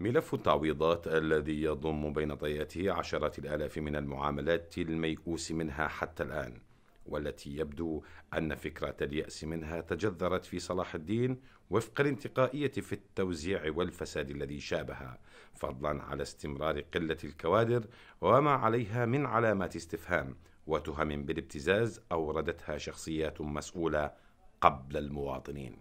ملف التعويضات الذي يضم بين طياته عشرات الآلاف من المعاملات الميؤوس منها حتى الآن والتي يبدو أن فكرة اليأس منها تجذرت في صلاح الدين وفق الانتقائية في التوزيع والفساد الذي شابها فضلا على استمرار قلة الكوادر وما عليها من علامات استفهام وتهم بالابتزاز أوردتها شخصيات مسؤولة قبل المواطنين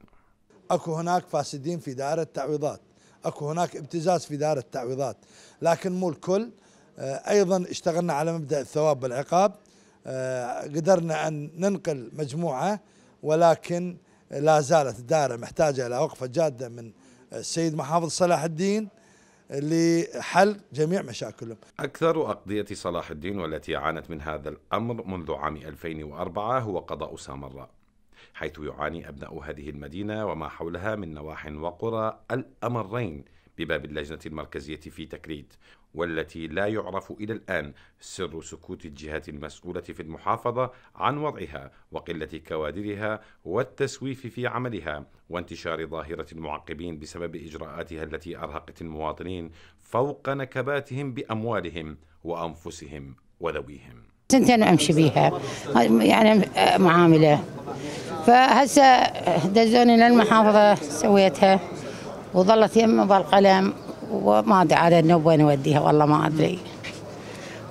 أكو هناك فاسدين في دائرة التعويضات اكو هناك ابتزاز في دائره التعويضات لكن مو الكل آه، ايضا اشتغلنا على مبدا الثواب والعقاب آه، قدرنا ان ننقل مجموعه ولكن لا زالت الدائره محتاجه الى وقفه جاده من السيد محافظ صلاح الدين لحل جميع مشاكلهم أكثر أقضية صلاح الدين والتي عانت من هذا الأمر منذ عام 2004 هو قضاء سامراء حيث يعاني أبناء هذه المدينة وما حولها من نواح وقرى الأمرين بباب اللجنة المركزية في تكريت والتي لا يعرف إلى الآن سر سكوت الجهات المسؤولة في المحافظة عن وضعها وقلة كوادرها والتسويف في عملها وانتشار ظاهرة المعقبين بسبب إجراءاتها التي أرهقت المواطنين فوق نكباتهم بأموالهم وأنفسهم وذويهم سنتين امشي بيها يعني معامله فهسه دزوني للمحافظه سويتها وظلت يم بالقلم وما ادري عاد وين اوديها والله ما ادري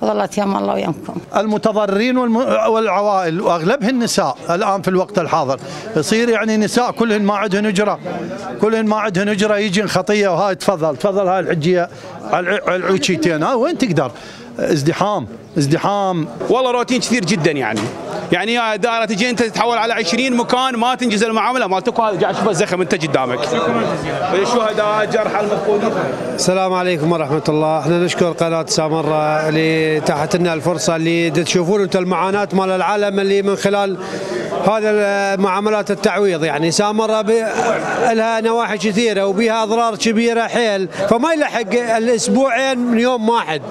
وظلت يم الله ويمكم المتضررين والعوائل واغلبهم النساء الان في الوقت الحاضر يصير يعني نساء كلهن ما عندهن اجره كلهن ما عندهن اجره يجين خطيه وهاي تفضل تفضل هاي الحجيه على العوشيتين ها وين تقدر ازدحام ازدحام والله روتين كثير جدا يعني يعني يا دائره تجي انت تتحول على 20 مكان ما تنجز المعامله مالتك هذا قاعد اشوفه زخم انت قدامك الشهداء جرحى المفقودين السلام عليكم ورحمه الله احنا نشكر قناه سامره اللي تحت لنا الفرصه اللي تشوفون انت المعاناه مال العالم اللي من خلال هذا معاملات التعويض يعني سامرة لها نواحي كثيرة وبها أضرار كبيرة حيل فما يلحق الأسبوعين من يوم واحد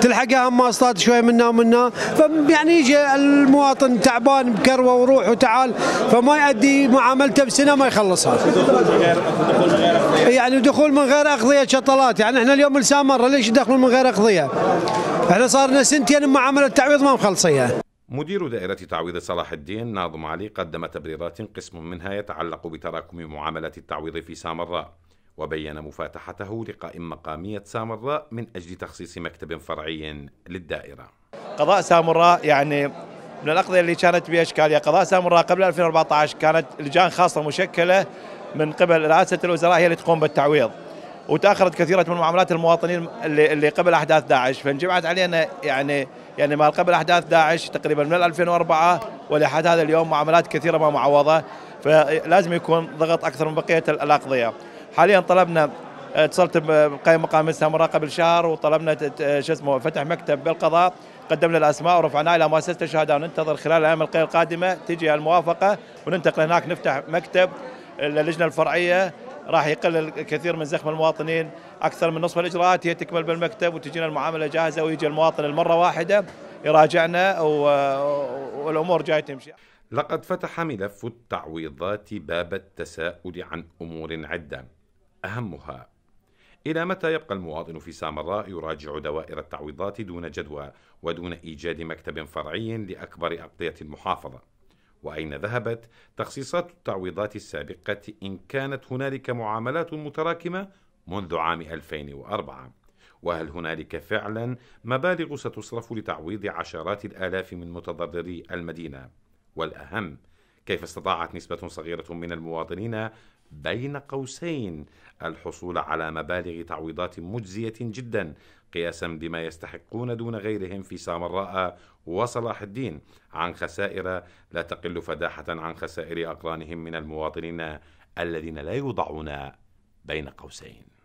تلحقها هم مواصلات شوي منا ومنا فيعني يجي المواطن تعبان بكروة وروح وتعال فما يؤدي معاملته بسنة ما يخلصها يعني دخول من غير أقضية شطلات يعني احنا اليوم السامرة ليش يدخلون من غير أقضية احنا صارنا سنتين معاملة التعويض ما مخلصيها مدير دائرة تعويض صلاح الدين ناظم علي قدم تبريرات قسم منها يتعلق بتراكم معاملة التعويض في سامراء وبين مفاتحته لقائم مقامية سامراء من أجل تخصيص مكتب فرعي للدائرة قضاء سامراء يعني من الأقضية اللي كانت بها إشكالية قضاء سامراء قبل 2014 كانت لجان خاصة مشكلة من قبل رئاسة الوزراء هي اللي تقوم بالتعويض وتاخرت كثيرة من معاملات المواطنين اللي, اللي قبل أحداث داعش فانجمعت علينا يعني يعني ما قبل احداث داعش تقريبا من 2004 ولحد هذا اليوم معاملات كثيره ما معوضه فلازم يكون ضغط اكثر من بقيه الاقضيه. حاليا طلبنا آه، اتصلت بقائم مقام السمراء قبل شهر وطلبنا شو اسمه فتح مكتب بالقضاء قدمنا الاسماء ورفعناها الى مؤسسه الشهداء وننتظر خلال الايام القادمه تجي الموافقه وننتقل هناك نفتح مكتب اللجنه الفرعيه راح يقلل كثير من زخم المواطنين اكثر من نصف الاجراءات هي تكمل بالمكتب وتجينا المعامله جاهزه ويجي المواطن المره واحده يراجعنا والامور جايه تمشي لقد فتح ملف التعويضات باب التساؤل عن امور عده اهمها إلى متى يبقى المواطن في سامراء يراجع دوائر التعويضات دون جدوى ودون إيجاد مكتب فرعي لأكبر اغطيه المحافظة؟ وأين ذهبت تخصيصات التعويضات السابقة إن كانت هنالك معاملات متراكمة منذ عام 2004 وهل هنالك فعلا مبالغ ستصرف لتعويض عشرات الآلاف من متضرري المدينة والأهم كيف استطاعت نسبة صغيرة من المواطنين بين قوسين الحصول على مبالغ تعويضات مجزية جدا قياسا بما يستحقون دون غيرهم في سامراء وصلاح الدين عن خسائر لا تقل فداحة عن خسائر أقرانهم من المواطنين الذين لا يوضعون بين قوسين